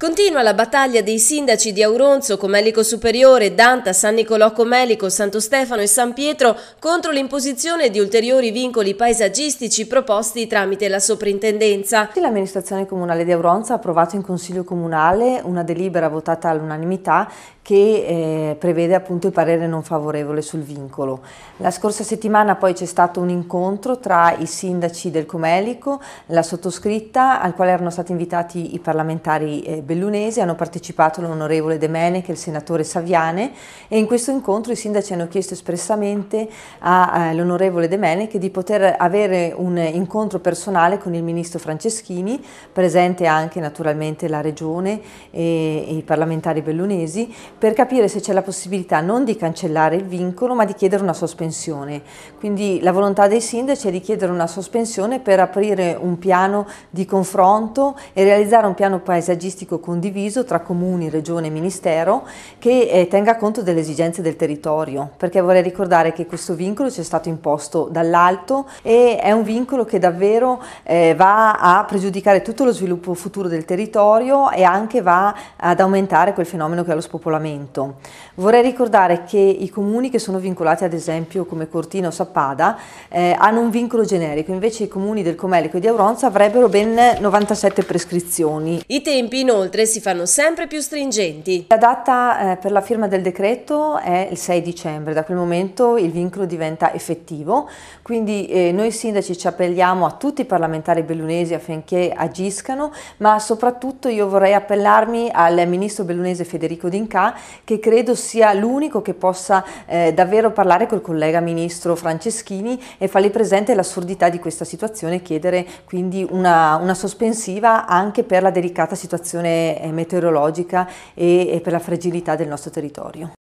Continua la battaglia dei sindaci di Auronzo, Comelico Superiore, Danta, San Nicolò Comelico, Santo Stefano e San Pietro contro l'imposizione di ulteriori vincoli paesaggistici proposti tramite la soprintendenza. L'amministrazione comunale di Auronzo ha approvato in consiglio comunale una delibera votata all'unanimità che eh, prevede appunto il parere non favorevole sul vincolo. La scorsa settimana poi c'è stato un incontro tra i sindaci del Comelico, la sottoscritta, al quale erano stati invitati i parlamentari eh, Bellunesi hanno partecipato l'onorevole De Menech e il senatore Saviane e in questo incontro i sindaci hanno chiesto espressamente eh, all'onorevole De Menech di poter avere un incontro personale con il ministro Franceschini, presente anche naturalmente la regione e i parlamentari bellunesi, per capire se c'è la possibilità non di cancellare il vincolo ma di chiedere una sospensione. Quindi la volontà dei sindaci è di chiedere una sospensione per aprire un piano di confronto e realizzare un piano paesaggistico condiviso tra comuni, regione e ministero che eh, tenga conto delle esigenze del territorio, perché vorrei ricordare che questo vincolo ci è stato imposto dall'alto e è un vincolo che davvero eh, va a pregiudicare tutto lo sviluppo futuro del territorio e anche va ad aumentare quel fenomeno che è lo spopolamento. Vorrei ricordare che i comuni che sono vincolati ad esempio come Cortina o Sappada eh, hanno un vincolo generico, invece i comuni del Comelico e di Auronza avrebbero ben 97 prescrizioni. I tempi inoltre inoltre si fanno sempre più stringenti. La data eh, per la firma del decreto è il 6 dicembre, da quel momento il vincolo diventa effettivo, quindi eh, noi sindaci ci appelliamo a tutti i parlamentari bellunesi affinché agiscano, ma soprattutto io vorrei appellarmi al ministro bellunese Federico D'Inca che credo sia l'unico che possa eh, davvero parlare col collega ministro Franceschini e fargli presente l'assurdità di questa situazione e chiedere quindi una, una sospensiva anche per la delicata situazione eh, meteorologica e per la fragilità del nostro territorio.